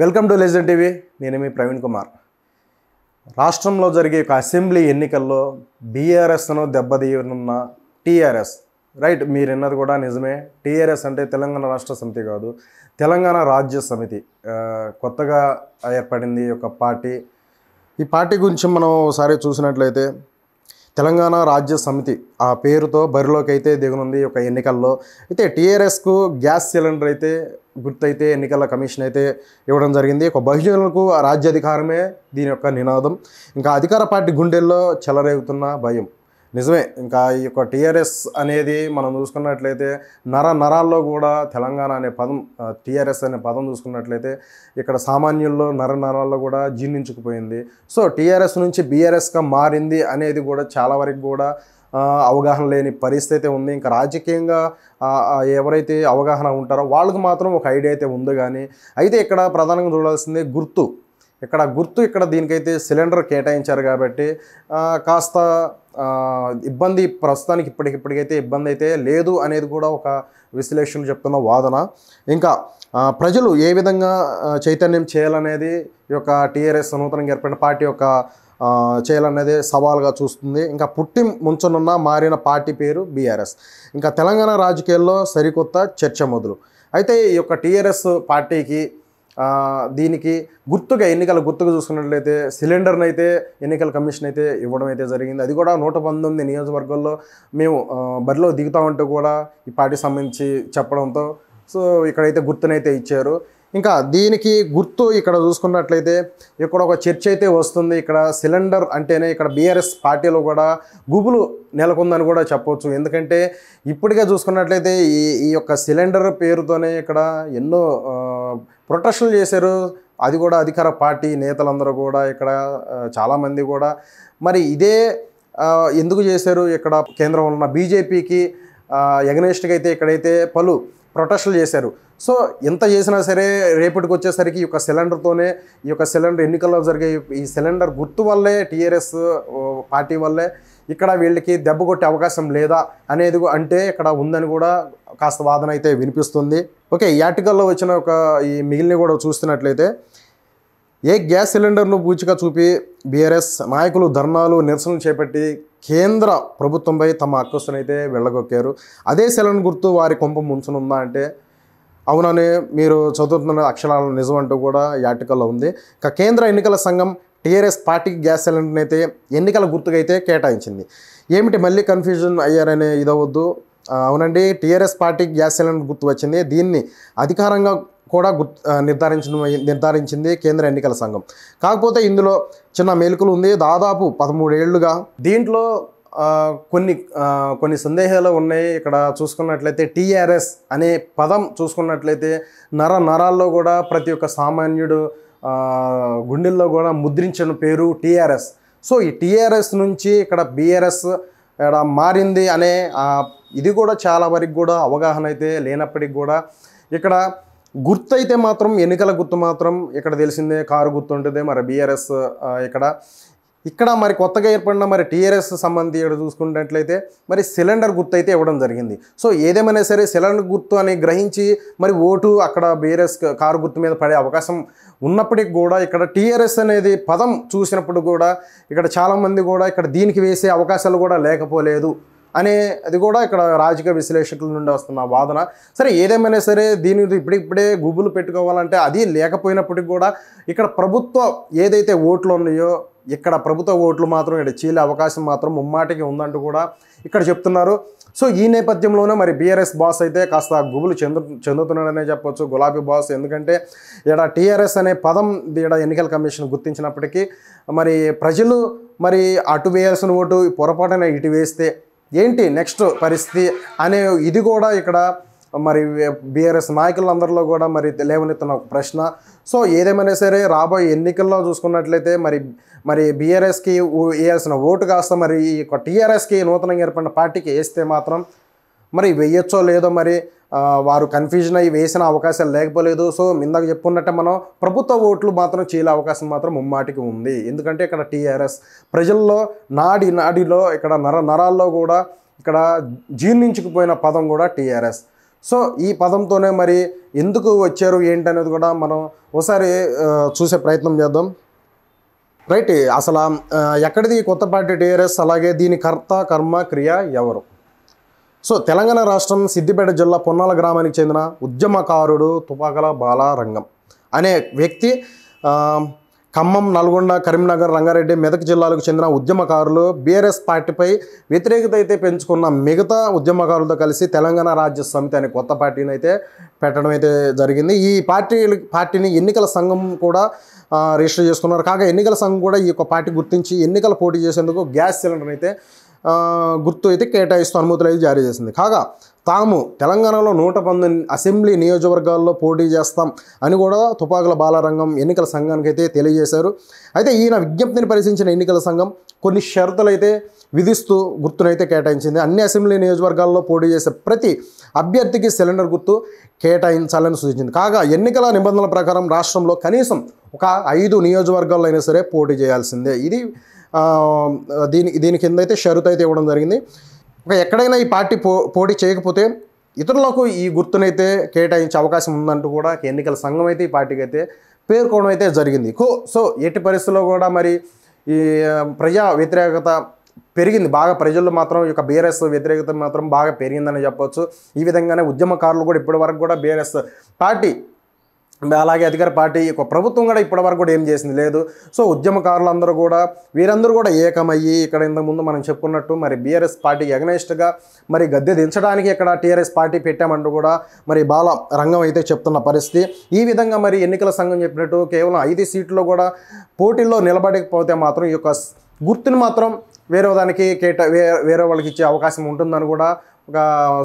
welcome to legend TV నేను మీ ప్రవీణ్ కుమార్ రాష్ట్రంలో జరిగే ఒక అసెంబ్లీ ఎన్నికల్లో బీఆర్ఎస్ను దెబ్బతీయనున్న టీఆర్ఎస్ రైట్ మీరు విన్నది కూడా నిజమే టీఆర్ఎస్ అంటే తెలంగాణ రాష్ట్ర సమితి కాదు తెలంగాణ రాజ్య సమితి కొత్తగా ఏర్పడింది ఒక పార్టీ ఈ పార్టీ గురించి మనం ఒకసారి చూసినట్లయితే తెలంగాణ రాజ్య సమితి ఆ పేరుతో బరిలోకి అయితే దిగనుంది ఒక ఎన్నికల్లో అయితే టీఆర్ఎస్కు గ్యాస్ సిలిండర్ అయితే గుర్తయితే ఎన్నికల కమిషన్ అయితే ఇవ్వడం జరిగింది ఒక బహుజనులకు రాజ్యాధికారమే దీని యొక్క నినాదం ఇంకా అధికార పార్టీ గుండెల్లో చెలరేగుతున్న భయం నిజమే ఇంకా ఈ యొక్క టీఆర్ఎస్ అనేది మనం చూసుకున్నట్లయితే నర నరాల్లో కూడా తెలంగాణ అనే పదం టీఆర్ఎస్ అనే పదం చూసుకున్నట్లయితే ఇక్కడ సామాన్యుల్లో నర నరాల్లో కూడా జీర్ణించుకుపోయింది సో టీఆర్ఎస్ నుంచి బీఆర్ఎస్గా మారింది అనేది కూడా చాలా వరకు కూడా అవగాహన లేని పరిస్థితి ఉంది ఇంకా రాజకీయంగా ఎవరైతే అవగాహన ఉంటారో వాళ్ళకి మాత్రం ఒక ఐడియా అయితే ఉంది కానీ అయితే ఇక్కడ ప్రధానంగా చూడాల్సింది గుర్తు ఇక్కడ గుర్తు ఇక్కడ దీనికైతే సిలిండర్ కేటాయించారు కాబట్టి కాస్త ఇబ్బంది ప్రస్తుతానికి ఇప్పటికిప్పటికైతే ఇబ్బంది అయితే లేదు అనేది కూడా ఒక విశ్లేషణలు చెప్తున్న వాదన ఇంకా ప్రజలు ఏ విధంగా చైతన్యం చేయాలనేది ఈ యొక్క టీఆర్ఎస్ నూతనంగా ఏర్పడిన పార్టీ యొక్క చేయాలనేది సవాల్గా చూస్తుంది ఇంకా పుట్టి ముంచనున్న మారిన పార్టీ పేరు బీఆర్ఎస్ ఇంకా తెలంగాణ రాజకీయాల్లో సరికొత్త చర్చ మొదలు అయితే ఈ యొక్క టీఆర్ఎస్ పార్టీకి దీనికి గుర్తుగా ఎన్నికల గుర్తుగా చూసుకున్నట్లయితే సిలిండర్ని అయితే ఎన్నికల కమిషన్ అయితే ఇవ్వడం అయితే జరిగింది అది కూడా నూట పంతొమ్మిది నియోజకవర్గాల్లో మేము బరిలో దిగుతామంటూ కూడా ఈ పార్టీ సంబంధించి చెప్పడంతో సో ఇక్కడైతే గుర్తునైతే ఇచ్చారు ఇంకా దీనికి గుర్తు ఇక్కడ చూసుకున్నట్లయితే ఇక్కడ ఒక చర్చ అయితే వస్తుంది ఇక్కడ సిలిండర్ అంటేనే ఇక్కడ బీఆర్ఎస్ పార్టీలో కూడా గుబులు నెలకొందని కూడా చెప్పవచ్చు ఎందుకంటే ఇప్పటికే చూసుకున్నట్లయితే ఈ ఈ యొక్క సిలిండర్ పేరుతోనే ఇక్కడ ఎన్నో ప్రొటెక్షన్లు చేశారు అది కూడా అధికార పార్టీ నేతలందరూ కూడా ఇక్కడ చాలామంది కూడా మరి ఇదే ఎందుకు చేశారు ఇక్కడ కేంద్రంలో ఉన్న బీజేపీకి ఎగనేస్ట్గా అయితే ఇక్కడైతే పలు ప్రొటెక్షన్లు చేశారు సో ఎంత చేసినా సరే రేపటికి వచ్చేసరికి ఈ యొక్క సిలిండర్తోనే ఈ యొక్క సిలిండర్ ఎన్నికల్లో జరిగే ఈ సిలిండర్ గుర్తు వల్లే టీఆర్ఎస్ పార్టీ వల్లే ఇక్కడ వీళ్ళకి దెబ్బ కొట్టే అవకాశం లేదా అనేది అంటే ఇక్కడ ఉందని కూడా కాస్త వాదన అయితే వినిపిస్తుంది ఓకే ఈ ఆర్టికల్లో వచ్చిన ఒక ఈ మిగిలిన కూడా చూస్తున్నట్లయితే ఏ గ్యాస్ సిలిండర్ను పూచిగా చూపి బీఆర్ఎస్ నాయకులు ధర్నాలు నిరసనలు చేపట్టి కేంద్ర ప్రభుత్వంపై తమ అక్కస్తునైతే వెళ్ళగొక్కారు అదే సెలవును గుర్తు వారి కొంప ముంచునుందా అంటే అవునని మీరు చదువుతున్న అక్షరాల నిజం అంటూ కూడా ఈ ఆర్టికల్లో ఉంది ఇక కేంద్ర ఎన్నికల సంఘం టీఆర్ఎస్ పార్టీకి గ్యాస్ సిలిండర్ని అయితే ఎన్నికల గుర్తుగా అయితే కేటాయించింది ఏమిటి మళ్ళీ కన్ఫ్యూజన్ అయ్యారనే ఇదవద్దు అవునండి టీఆర్ఎస్ పార్టీకి గ్యాస్ సిలిండర్ గుర్తు వచ్చింది దీన్ని అధికారంగా కూడా గుర్తు నిర్ధారించడం నిర్ధారించింది కేంద్ర ఎన్నికల సంఘం కాకపోతే ఇందులో చిన్న మేలుకలు ఉంది దాదాపు పదమూడేళ్లుగా దీంట్లో కొన్ని కొన్ని సందేహాలు ఉన్నాయి ఇక్కడ చూసుకున్నట్లయితే టీఆర్ఎస్ అనే పదం చూసుకున్నట్లయితే నర నరాల్లో కూడా ప్రతి ఒక్క సామాన్యుడు గుండెల్లో కూడా ముద్రించిన పేరు టీఆర్ఎస్ సో ఈ టీఆర్ఎస్ నుంచి ఇక్కడ బీఆర్ఎస్ ఇక్కడ మారింది అనే ఇది కూడా చాలా వరకు కూడా అవగాహన అయితే లేనప్పటికి కూడా ఇక్కడ అయితే మాత్రం ఎన్నికల గుర్తు మాత్రం ఇక్కడ తెలిసిందే కారు గుర్తు ఉంటుంది మరి బీఆర్ఎస్ ఇక్కడ ఇక్కడ మరి కొత్తగా ఏర్పడిన మరి టీఆర్ఎస్ సంబంధి చూసుకున్నట్లయితే మరి సిలిండర్ గుర్తు అయితే ఇవ్వడం జరిగింది సో ఏదేమైనా సరే సిలిండర్ గుర్తు అని గ్రహించి మరి ఓటు అక్కడ బీఆర్ఎస్ కారు గుర్తు మీద పడే అవకాశం ఉన్నప్పటికీ కూడా ఇక్కడ టీఆర్ఎస్ అనేది పదం చూసినప్పుడు కూడా ఇక్కడ చాలామంది కూడా ఇక్కడ దీనికి వేసే అవకాశాలు కూడా లేకపోలేదు అనే అది కూడా ఇక్కడ రాజకీయ విశ్లేషకుల నుండి వస్తున్న వాదన సరే ఏదేమైనా సరే దీని ఇప్పుడిప్పుడే గుబులు పెట్టుకోవాలంటే అది లేకపోయినప్పటికీ కూడా ఇక్కడ ప్రభుత్వం ఏదైతే ఓట్లు ఉన్నాయో ఇక్కడ ప్రభుత్వ ఓట్లు మాత్రం ఇక్కడ చీలే అవకాశం మాత్రం ముమ్మాటికి ఉందంటూ కూడా ఇక్కడ చెప్తున్నారు సో ఈ నేపథ్యంలోనే మరి బీఆర్ఎస్ బాస్ అయితే కాస్త గుబులు చెందు చెందుతున్నాడనే చెప్పొచ్చు గులాబీ బాస్ ఎందుకంటే ఇక్కడ టీఆర్ఎస్ అనే పదం ఇక్కడ ఎన్నికల కమిషన్ గుర్తించినప్పటికీ మరి ప్రజలు మరి అటు వేయాల్సిన ఓటు పొరపాటున ఇటు వేస్తే ఏంటి నెక్స్ట్ పరిస్థితి అనే ఇది కూడా ఇక్కడ మరి బీఆర్ఎస్ నాయకులందరిలో కూడా మరి లేవనెత్తిన ఒక ప్రశ్న సో ఏదేమైనా సరే రాబోయే ఎన్నికల్లో చూసుకున్నట్లయితే మరి మరి బీఆర్ఎస్కి వేయాల్సిన ఓటు కాస్త మరి ఈ యొక్క టీఆర్ఎస్కి నూతనంగా ఏర్పడిన పార్టీకి వేస్తే మాత్రం మరి వేయొచ్చో లేదో మరి వారు కన్ఫ్యూజన్ అయ్యి వేసిన అవకాశాలు లేకపోలేదు సో ఇందాక చెప్పుకున్నట్టే మనం ప్రభుత్వ ఓట్లు మాత్రం చేయలే అవకాశం మాత్రం ముమ్మాటికి ఉంది ఎందుకంటే ఇక్కడ టీఆర్ఎస్ ప్రజల్లో నాడి నాడిలో ఇక్కడ నర నరాల్లో కూడా ఇక్కడ జీర్ణించుకుపోయిన పదం కూడా టీఆర్ఎస్ సో ఈ పదంతోనే మరి ఎందుకు వచ్చారు ఏంటనేది కూడా మనం ఒకసారి చూసే ప్రయత్నం చేద్దాం రైట్ అసలు ఎక్కడిది కొత్త పార్టీ టీఆర్ఎస్ అలాగే దీని కర్త కర్మ క్రియ ఎవరు సో తెలంగాణ రాష్ట్రం సిద్దిపేట జిల్లా పొన్నాల గ్రామానికి చెందిన ఉద్యమకారుడు తుపాకల బాలారంగం అనే వ్యక్తి ఖమ్మం నల్గొండ కరీంనగర్ రంగారెడ్డి మెదక్ జిల్లాలకు చెందిన ఉద్యమకారులు బీఆర్ఎస్ పార్టీపై వ్యతిరేకత అయితే పెంచుకున్న మిగతా ఉద్యమకారులతో కలిసి తెలంగాణ రాజ్య సమితి అనే కొత్త పార్టీని అయితే పెట్టడం అయితే జరిగింది ఈ పార్టీ పార్టీని ఎన్నికల సంఘం కూడా రిజిస్టర్ చేసుకున్నారు కాగా ఎన్నికల సంఘం కూడా ఈ యొక్క పార్టీ గుర్తించి ఎన్నికల పోటీ చేసేందుకు గ్యాస్ సిలిండర్ అయితే గుర్తు అయితే కేటాయిస్తూ అనుమతులు అయితే జారీ చేసింది కాగా తాము తెలంగాణలో నూట పంతొమ్మిది అసెంబ్లీ నియోజకవర్గాల్లో పోటీ చేస్తాం అని కూడా తుపాకుల బాలరంగం ఎన్నికల సంఘానికి అయితే తెలియజేశారు అయితే ఈయన విజ్ఞప్తిని పరిశీలించిన ఎన్నికల సంఘం కొన్ని షరతులు అయితే విధిస్తూ గుర్తునైతే కేటాయించింది అన్ని అసెంబ్లీ నియోజకవర్గాల్లో పోటీ చేసే ప్రతి అభ్యర్థికి సిలిండర్ గుర్తు కేటాయించాలని సూచించింది కాగా ఎన్నికల నిబంధనల ప్రకారం రాష్ట్రంలో కనీసం ఒక ఐదు నియోజకవర్గాల్లో అయినా సరే పోటీ చేయాల్సిందే ఇది దీని దీని కింద అయితే షరతు అయితే ఇవ్వడం జరిగింది ఒక ఎక్కడైనా ఈ పార్టీ పో పోటీ చేయకపోతే ఇతరులకు ఈ గుర్తునైతే కేటాయించే అవకాశం ఉందంటూ కూడా ఎన్నికల సంఘం అయితే ఈ పార్టీకి అయితే పేర్కోవడం అయితే జరిగింది కో సో ఎట్టి పరిస్థితుల్లో కూడా మరి ఈ ప్రజా వ్యతిరేకత పెరిగింది బాగా ప్రజల్లో మాత్రం ఈ యొక్క బీఆర్ఎస్ వ్యతిరేకత మాత్రం బాగా పెరిగిందని చెప్పవచ్చు ఈ విధంగానే ఉద్యమకారులు కూడా ఇప్పటి వరకు కూడా బీఆర్ఎస్ పార్టీ అలాగే అధికార పార్టీ ప్రభుత్వం కూడా ఇప్పటివరకు కూడా ఏం చేసింది లేదు సో ఉద్యమకారులందరూ కూడా వీరందరూ కూడా ఏకమయ్యి ఇక్కడ ఇంతకుముందు మనం చెప్పుకున్నట్టు మరి బీఆర్ఎస్ పార్టీకి అగనెస్ట్గా మరి గద్దె దించడానికి ఇక్కడ టీఆర్ఎస్ పార్టీ పెట్టామంటూ కూడా మరి బాల రంగం అయితే చెప్తున్న పరిస్థితి ఈ విధంగా మరి ఎన్నికల సంఘం చెప్పినట్టు కేవలం ఐదు సీట్లు కూడా పోటీల్లో నిలబడకపోతే మాత్రం ఈ యొక్క గుర్తుని మాత్రం వేరే దానికి కేట వేరే వాళ్ళకి ఇచ్చే అవకాశం ఉంటుందని కూడా ఒక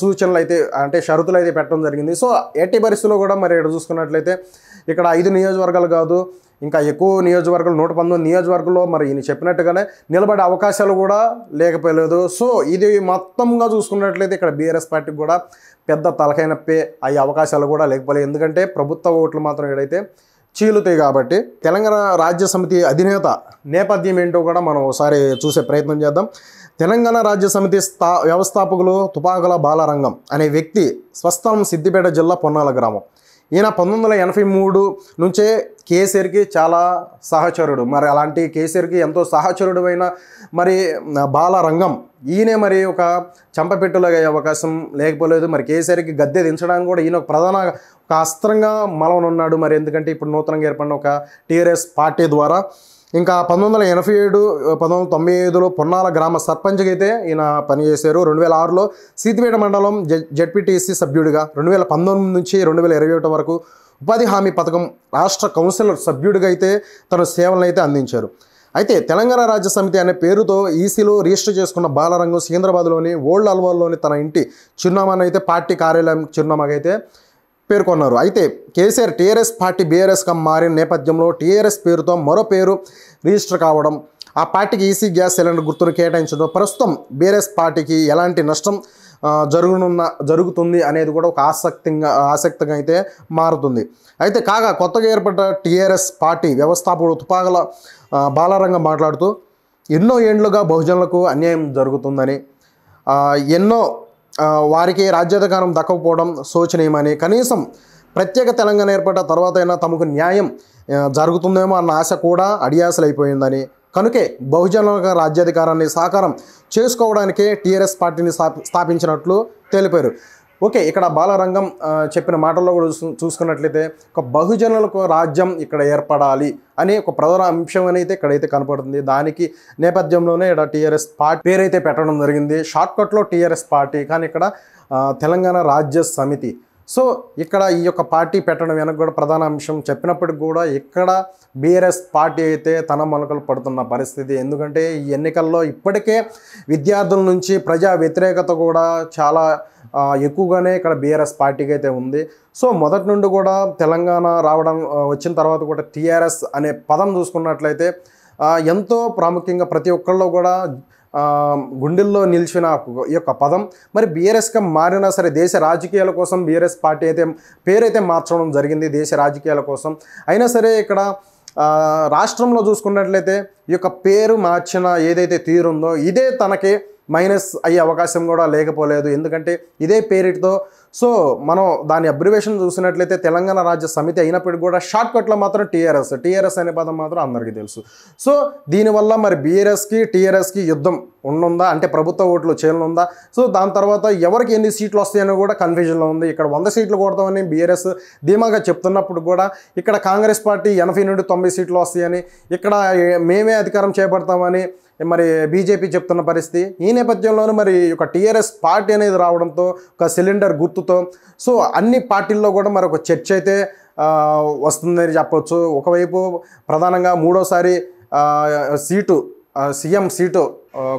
సూచనలు అయితే అంటే షరతులు అయితే పెట్టడం జరిగింది సో ఎట్టి పరిస్థితుల్లో కూడా మరి ఇక్కడ చూసుకున్నట్లయితే ఇక్కడ ఐదు నియోజకవర్గాలు కాదు ఇంకా ఎక్కువ నియోజకవర్గాలు నూట పంతొమ్మిది నియోజకవర్గంలో మరి ఈయన చెప్పినట్టుగానే నిలబడే అవకాశాలు కూడా లేకపోలేదు సో ఇది మొత్తంగా చూసుకున్నట్లయితే ఇక్కడ బీఆర్ఎస్ పార్టీకి కూడా పెద్ద తలకై నొప్పి అయ్యే అవకాశాలు కూడా లేకపోలేదు ఎందుకంటే ప్రభుత్వ ఓట్లు మాత్రం ఏడైతే చీలుతాయి కాబట్టి తెలంగాణ రాజ్య సమితి అధినేత నేపథ్యం ఏంటో కూడా మనం ఒకసారి చూసే ప్రయత్నం చేద్దాం తెలంగాణ రాజ్య సమితి స్థా వ్యవస్థాపకులు తుపాకుల బాలరంగం అనే వ్యక్తి స్వస్థలం సిద్దిపేట జిల్లా పొన్నాల గ్రామం ఈయన పంతొమ్మిది వందల ఎనభై మూడు నుంచే కేసీఆర్కి చాలా సహచరుడు మరి అలాంటి కేసీఆర్కి ఎంతో సహచరుడు అయిన మరి బాలరంగం ఈయనే మరి ఒక అయ్యే అవకాశం లేకపోలేదు మరి కేసీఆర్కి గద్దె దించడానికి కూడా ఈయన ఒక ప్రధాన ఒక అస్త్రంగా మలవనున్నాడు మరి ఎందుకంటే ఇప్పుడు నూతనంగా ఏర్పడిన ఒక టీఆర్ఎస్ పార్టీ ద్వారా ఇంకా పంతొమ్మిది వందల ఎనభై ఏడు పంతొమ్మిది వందల తొంభై ఐదులో పొన్నాల గ్రామ సర్పంచ్గా అయితే ఈయన పనిచేశారు రెండు వేల ఆరులో సీతిపేట మండలం జెడ్పీటీసీ సభ్యుడిగా రెండు వేల పంతొమ్మిది నుంచి రెండు వేల ఇరవై ఒకటి వరకు ఉపాధి హామీ పథకం రాష్ట్ర కౌన్సిలర్ సభ్యుడిగా అయితే తన సేవలను అయితే అందించారు అయితే తెలంగాణ రాజ్య సమితి అనే పేరుతో ఈసీలో రిజిస్టర్ చేసుకున్న బాలరంగం సికింద్రాబాద్లోని ఓల్డ్ అల్వాల్లోని తన ఇంటి చిరునామాను అయితే పార్టీ కార్యాలయం అయితే పేర్కొన్నారు అయితే కేసీఆర్ టీఆర్ఎస్ పార్టీ బీఆర్ఎస్గా మారిన నేపథ్యంలో టీఆర్ఎస్ పేరుతో మరో పేరు రిజిస్టర్ కావడం ఆ పార్టీకి ఈసీ గ్యాస్ సిలిండర్ గుర్తును కేటాయించడం ప్రస్తుతం బీఆర్ఎస్ పార్టీకి ఎలాంటి నష్టం జరుగునున్న జరుగుతుంది అనేది కూడా ఒక ఆసక్తిగా ఆసక్తిగా అయితే మారుతుంది అయితే కాగా కొత్తగా ఏర్పడ్డ టీఆర్ఎస్ పార్టీ వ్యవస్థాపకుడు తుపాగల బాలారంగం మాట్లాడుతూ ఎన్నో ఏండ్లుగా బహుజనులకు అన్యాయం జరుగుతుందని ఎన్నో వారికి రాజ్యాధికారం దక్కకపోవడం శోచనీయమని కనీసం ప్రత్యేక తెలంగాణ ఏర్పడ్డ తర్వాత అయినా తమకు న్యాయం జరుగుతుందేమో అన్న ఆశ కూడా అడియాసలైపోయిందని కనుకే బహుజన రాజ్యాధికారాన్ని సాకారం చేసుకోవడానికే టీఆర్ఎస్ పార్టీని స్థాపించినట్లు తెలిపారు ఓకే ఇక్కడ బాలరంగం చెప్పిన మాటల్లో కూడా చూసుకున్నట్లయితే ఒక బహుజనులకు రాజ్యం ఇక్కడ ఏర్పడాలి అనే ఒక ప్రధాన అంశం అనేది ఇక్కడైతే కనపడుతుంది దానికి నేపథ్యంలోనే ఇక్కడ టీఆర్ఎస్ పార్టీ పేరైతే పెట్టడం జరిగింది షార్ట్కట్లో టీఆర్ఎస్ పార్టీ కానీ ఇక్కడ తెలంగాణ రాజ్య సమితి సో ఇక్కడ ఈ యొక్క పార్టీ పెట్టడం వెనక కూడా ప్రధాన అంశం చెప్పినప్పటికి కూడా ఇక్కడ బీఆర్ఎస్ పార్టీ అయితే తన మొలకలు పడుతున్న పరిస్థితి ఎందుకంటే ఈ ఎన్నికల్లో ఇప్పటికే విద్యార్థుల నుంచి ప్రజా వ్యతిరేకత కూడా చాలా ఎక్కువగానే ఇక్కడ బీఆర్ఎస్ పార్టీకి అయితే ఉంది సో మొదటి నుండి కూడా తెలంగాణ రావడం వచ్చిన తర్వాత కూడా టీఆర్ఎస్ అనే పదం చూసుకున్నట్లయితే ఎంతో ప్రాముఖ్యంగా ప్రతి ఒక్కళ్ళు కూడా గుండెల్లో నిలిచిన ఈ యొక్క పదం మరి బీఆర్ఎస్గా మారినా సరే దేశ రాజకీయాల కోసం బీఆర్ఎస్ పార్టీ అయితే పేరైతే మార్చడం జరిగింది దేశ రాజకీయాల కోసం అయినా సరే ఇక్కడ రాష్ట్రంలో చూసుకున్నట్లయితే ఈ యొక్క పేరు మార్చిన ఏదైతే తీరుందో ఇదే తనకి మైనస్ అయ్యే అవకాశం కూడా లేకపోలేదు ఎందుకంటే ఇదే పేరిటితో సో మనం దాని అబ్రివేషన్ చూసినట్లయితే తెలంగాణ రాజ్య సమితి అయినప్పటికీ కూడా షార్ట్ కట్లో మాత్రం టీఆర్ఎస్ టీఆర్ఎస్ అనే పదం మాత్రం అందరికీ తెలుసు సో దీనివల్ల మరి బీఆర్ఎస్కి టీఆర్ఎస్కి యుద్ధం ఉండుందా అంటే ప్రభుత్వ ఓట్లు చేయనుందా సో దాని తర్వాత ఎవరికి ఎన్ని సీట్లు వస్తాయని కూడా కన్ఫ్యూజన్లో ఉంది ఇక్కడ వంద సీట్లు కొడతామని బీఆర్ఎస్ ధీమాగా చెప్తున్నప్పుడు కూడా ఇక్కడ కాంగ్రెస్ పార్టీ ఎనభై నుండి తొంభై సీట్లు వస్తాయని ఇక్కడ మేమే అధికారం చేపడతామని మరి బీజేపీ చెప్తున్న పరిస్థితి ఈ నేపథ్యంలోనూ మరి ఒక టీఆర్ఎస్ పార్టీ అనేది రావడంతో ఒక సిలిండర్ గుర్తు గుర్తుతో సో అన్ని పార్టీల్లో కూడా మరొక చర్చ అయితే వస్తుందని చెప్పవచ్చు ఒకవైపు ప్రధానంగా మూడోసారి సీటు సీఎం సీటు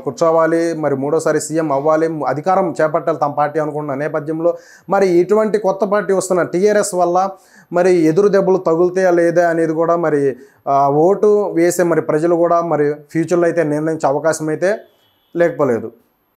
కూర్చోవాలి మరి మూడోసారి సీఎం అవ్వాలి అధికారం చేపట్టాలి తమ పార్టీ అనుకున్న నేపథ్యంలో మరి ఇటువంటి కొత్త పార్టీ వస్తున్న టీఆర్ఎస్ వల్ల మరి ఎదురు దెబ్బలు తగులుతాయా లేదా అనేది కూడా మరి ఓటు వేసే మరి ప్రజలు కూడా మరి ఫ్యూచర్లో అయితే నిర్ణయించే అవకాశం అయితే లేకపోలేదు